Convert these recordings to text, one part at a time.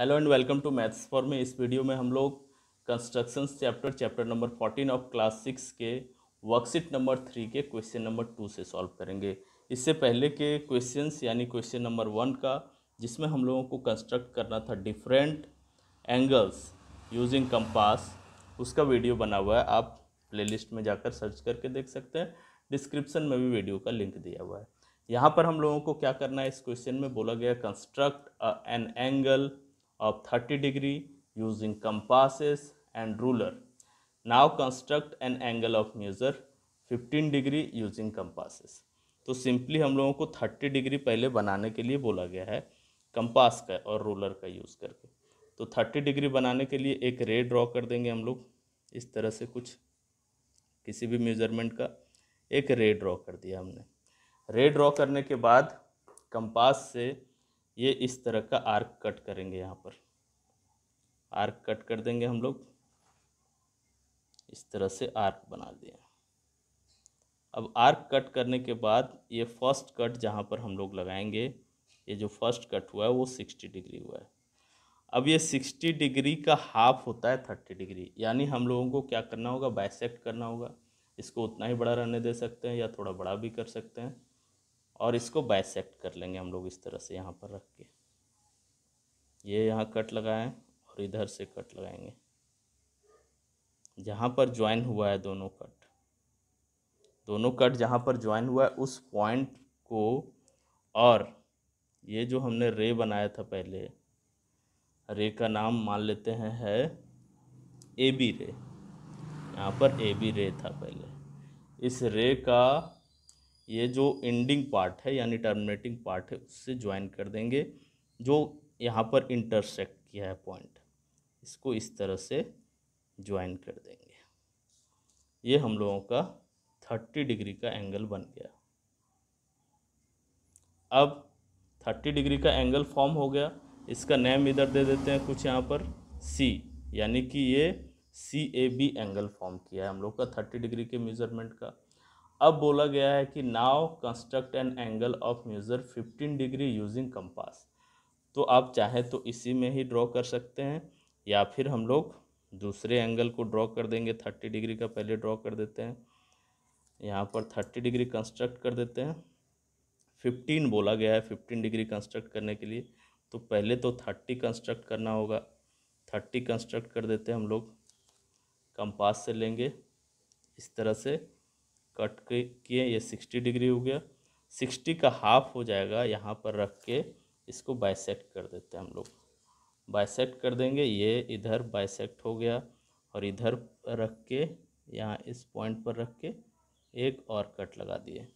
Hello and welcome to maths for में इस वीडियो में हम लोग construction chapter chapter number fourteen of class six के वर्कशीट नंबर थ्री के क्वेश्चन नंबर टू से सॉल्व करेंगे इससे पहले के क्वेश्चंस यानी क्वेश्चन नंबर वन का जिसमें हम लोगों को कंस्ट्रक्ट करना था डिफरेंट एंगल्स यूजिंग कंपास उसका वीडियो बना हुआ है आप प्ले में जाकर सर्च करके देख सकते हैं डिस्क्रिप्सन में भी वीडियो का लिंक दिया हुआ है यहाँ पर हम लोगों को क्या करना है इस क्वेश्चन में बोला गया construct an angle of 30 degree using compasses and ruler. Now construct an angle of measure 15 degree using compasses. तो सिंपली हम लोगों को 30 डिग्री पहले बनाने के लिए बोला गया है कंपास का और रोलर का यूज़ करके तो 30 डिग्री बनाने के लिए एक रे ड्रॉ कर देंगे हम लोग इस तरह से कुछ किसी भी मेजरमेंट का एक रे ड्रॉ कर दिया हमने रे ड्रॉ करने के बाद कंपास से ये इस तरह का आर्क कट करेंगे यहाँ पर आर्क कट कर देंगे हम लोग इस तरह से आर्क बना दिया अब आर्क कट करने के बाद ये फर्स्ट कट जहाँ पर हम लोग लगाएंगे ये जो फर्स्ट कट हुआ है वो सिक्सटी डिग्री हुआ है अब ये सिक्सटी डिग्री का हाफ होता है थर्टी डिग्री यानी हम लोगों को क्या करना होगा बाइसेक्ट करना होगा इसको उतना ही बड़ा रहने दे सकते हैं या थोड़ा बड़ा भी कर सकते हैं और इसको बाइसेक्ट कर लेंगे हम लोग इस तरह से यहाँ पर रख के ये यह यहाँ कट लगाएं और इधर से कट लगाएंगे जहाँ पर ज्वाइन हुआ है दोनों कट दोनों कट जहाँ पर ज्वाइन हुआ है उस पॉइंट को और ये जो हमने रे बनाया था पहले रे का नाम मान लेते हैं है ए बी रे यहाँ पर ए बी रे था पहले इस रे का ये जो एंडिंग पार्ट है यानी टर्मिनेटिंग पार्ट है उससे ज्वाइन कर देंगे जो यहाँ पर इंटरसेक्ट किया है पॉइंट इसको इस तरह से ज्वाइन कर देंगे ये हम लोगों का थर्टी डिग्री का एंगल बन गया अब थर्टी डिग्री का एंगल फॉर्म हो गया इसका नेम इधर दे देते हैं कुछ यहाँ पर सी यानी कि ये C A B angle form किया है हम लोग का थर्टी डिग्री के मेजरमेंट का अब बोला गया है कि now construct an angle of measure 15 degree using compass तो आप चाहे तो इसी में ही ड्रॉ कर सकते हैं या फिर हम लोग दूसरे एंगल को ड्रॉ कर देंगे थर्टी डिग्री का पहले ड्रॉ कर देते हैं यहाँ पर थर्टी डिग्री कंस्ट्रक्ट कर देते हैं फिफ्टीन बोला गया है फिफ्टीन डिग्री कंस्ट्रक्ट करने के लिए तो पहले तो थर्टी कंस्ट्रक्ट करना होगा थर्टी कंस्ट्रक्ट कर देते हैं हम लोग कंपास से लेंगे इस तरह से कट के किए ये सिक्सटी डिग्री हो गया सिक्सटी का हाफ हो जाएगा यहाँ पर रख के इसको बाइसेक्ट कर देते हैं हम लोग बाइसेक्ट कर देंगे ये इधर बाइसेक्ट हो गया और इधर रख के यहाँ इस पॉइंट पर रख के एक और कट लगा दिए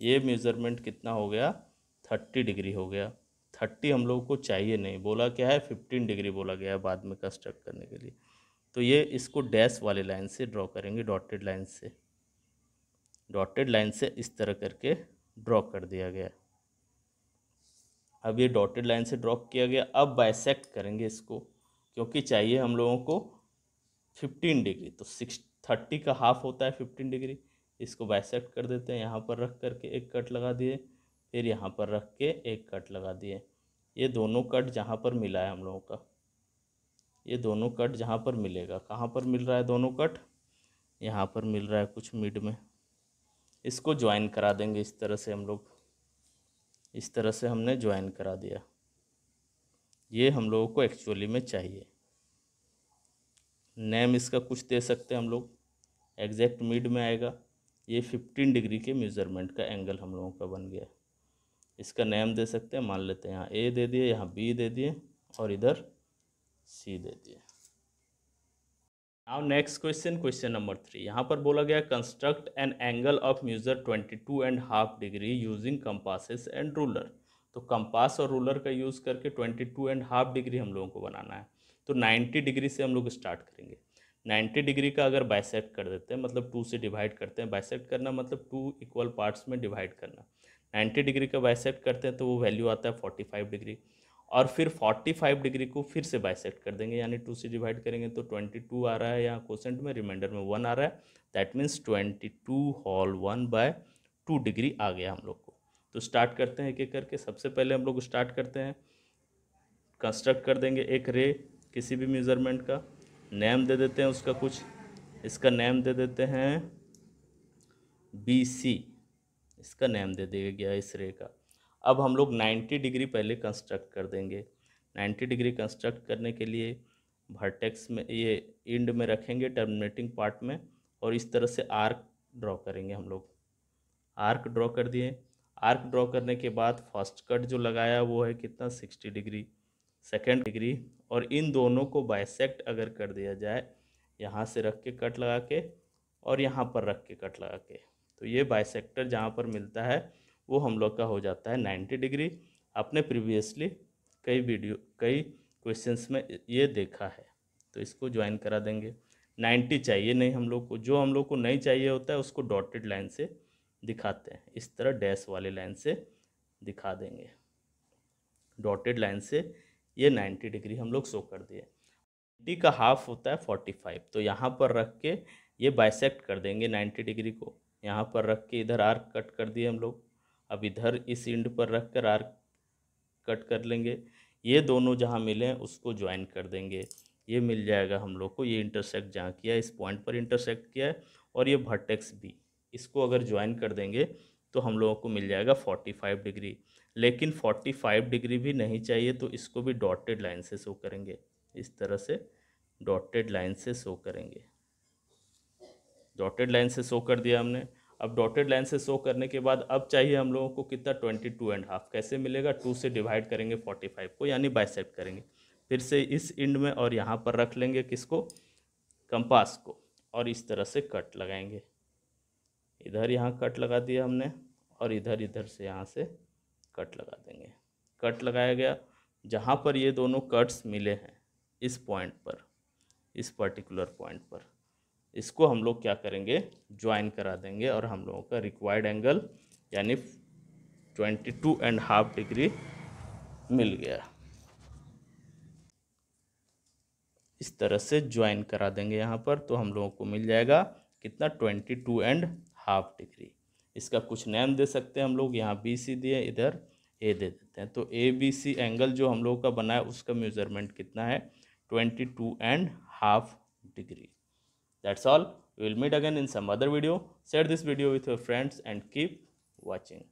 ये मेज़रमेंट कितना हो गया थर्टी डिग्री हो गया थर्टी हम लोगों को चाहिए नहीं बोला क्या है फिफ्टीन डिग्री बोला गया है बाद में कंस्ट्रक्ट करने के लिए तो ये इसको डैश वाले लाइन से ड्रॉ करेंगे डॉटेड लाइन से डॉटेड लाइन से इस तरह करके ड्रॉ कर दिया गया अब ये डॉटेड लाइन से ड्रॉ किया गया अब बाइसेक्ट करेंगे इसको क्योंकि चाहिए हम लोगों को फिफ्टीन डिग्री तो सिक्स थर्टी का हाफ होता है फिफ्टीन डिग्री इसको बाइसेक्ट कर देते हैं यहाँ पर रख करके एक कट लगा दिए फिर यहाँ पर रख के एक कट लगा दिए ये दोनों कट जहाँ पर मिला है हम लोगों का ये दोनों कट जहाँ पर मिलेगा कहाँ पर मिल रहा है दोनों कट यहाँ पर मिल रहा है कुछ मिड में इसको ज्वाइन करा देंगे इस तरह से हम लोग इस तरह से हमने ज्वाइन करा दिया ये हम लोगों को एक्चुअली में चाहिए नेम इसका कुछ दे सकते हैं हम लोग एग्जैक्ट मिड में आएगा ये फिफ्टीन डिग्री के मेजरमेंट का एंगल हम लोगों का बन गया इसका नेम दे सकते हैं मान लेते हैं यहाँ ए दे दिए यहाँ बी दे दिए और इधर सी दे दिए now next question question number three यहाँ पर बोला गया construct an angle of measure twenty two and half degree using compasses and ruler तो कंपास और रूलर का यूज़ करके twenty two and half degree हम लोगों को बनाना है तो नाइन्टी डिग्री से हम लोग स्टार्ट करेंगे नाइन्टी डिग्री का अगर बाइसेक्ट कर देते हैं मतलब टू से डिवाइड करते हैं बाइसेक्ट करना मतलब टू इक्वल पार्ट्स में डिवाइड करना नाइन्टी डिग्री का बाइसेक्ट करते हैं तो वो वैल्यू आता है फोर्टी फाइव डिग्री और फिर 45 डिग्री को फिर से बाइसेक्ट कर देंगे यानी टू से डिवाइड करेंगे तो 22 आ रहा है यहाँ क्वेश्चन में रिमाइंडर में वन आ रहा है that means 22 whole one by two degree आ गया हम लोग को तो स्टार्ट करते हैं एक एक करके सबसे पहले हम लोग स्टार्ट करते हैं कंस्ट्रक्ट कर देंगे एक रे किसी भी मेज़रमेंट का नेम दे देते हैं उसका कुछ इसका नेम दे देते हैं बी सी इसका नेम दे दिया गया इस रे का अब हम लोग 90 डिग्री पहले कंस्ट्रक्ट कर देंगे 90 डिग्री कंस्ट्रक्ट करने के लिए भर्टेक्स में ये इंड में रखेंगे टर्मिनेटिंग पार्ट में और इस तरह से आर्क ड्रॉ करेंगे हम लोग आर्क ड्रॉ कर दिए आर्क ड्रॉ करने के बाद फर्स्ट कट जो लगाया वो है कितना सिक्सटी डिग्री सेकेंड डिग्री और इन दोनों को बाइसेकट अगर कर दिया जाए यहाँ से रख के कट लगा के और यहाँ पर रख के कट लगा के तो ये बाइसेक्टर जहाँ पर मिलता है वो हम लोग का हो जाता है नाइन्टी डिग्री आपने प्रीवियसली कई वीडियो कई क्वेश्चंस में ये देखा है तो इसको ज्वाइन करा देंगे नाइन्टी चाहिए नहीं हम लोग को जो हम लोग को नहीं चाहिए होता है उसको डॉटेड लाइन से दिखाते हैं इस तरह डैश वाले लाइन से दिखा देंगे डॉटेड लाइन से ये नाइन्टी डिग्री हम लोग शो कर दिए नाइन्टी का हाफ होता है फोर्टी फाइव तो यहाँ पर रख के ये बाइसेक्ट कर देंगे नाइन्टी डिग्री को यहाँ पर रख के इधर आर्क कट कर दिए हम लोग अब इधर इस इंड पर रख कर आर्क कट कर लेंगे ये दोनों जहाँ मिलें उसको ज्वाइन कर देंगे ये मिल जाएगा हम लोग को ये इंटरसेक्ट जहाँ किया इस पॉइंट पर इंटरसेक्ट किया है और ये भट्टेक्स भी इसको अगर ज्वाइन कर देंगे तो हम लोगों को मिल जाएगा फोर्टी फाइव डिग्री लेकिन फोर्टी फाइव डिग्री भी नहीं चाहिए तो इसको भी डॉटेड लाइन से शो करेंगे इस तरह से डॉटेड लाइन से शो करेंगे डॉटेड लाइन से शो कर दिया हमने अब डॉटेड लाइन से शो करने के बाद अब चाहिए हम लोगों को कितना ट्वेंटी टू एंड हाफ कैसे मिलेगा टू से डिवाइड करेंगे फोर्टी फाइव को यानी बाइसेप्ट करेंगे फिर से इस इंड में और यहाँ पर रख लेंगे किसको कंपास को और इस तरह से कट लगाएंगे इधर यहाँ कट लगा दिया हमने और इधर इधर से यहाँ से कट लगा देंगे कट लगाया गया जहाँ पर ये दोनों कट्स मिले हैं इस पॉइंट पर इस पर्टिकुलर पॉइंट पर इसको हम लोग क्या करेंगे ज्वाइन करा देंगे और हम लोगों का रिक्वायर्ड एंगल यानी twenty two and half degree मिल गया इस तरह से ज्वाइन करा देंगे यहाँ पर तो हम लोगों को मिल जाएगा कितना twenty two and half degree इसका कुछ नेम दे सकते हैं हम लोग यहाँ बी सी दिए इधर ए दे देते हैं तो ए बी सी एंगल जो हम लोगों का बना है उसका मेजरमेंट कितना है twenty two and half degree That's all. We will meet again in some other video. Share this video with your friends and keep watching.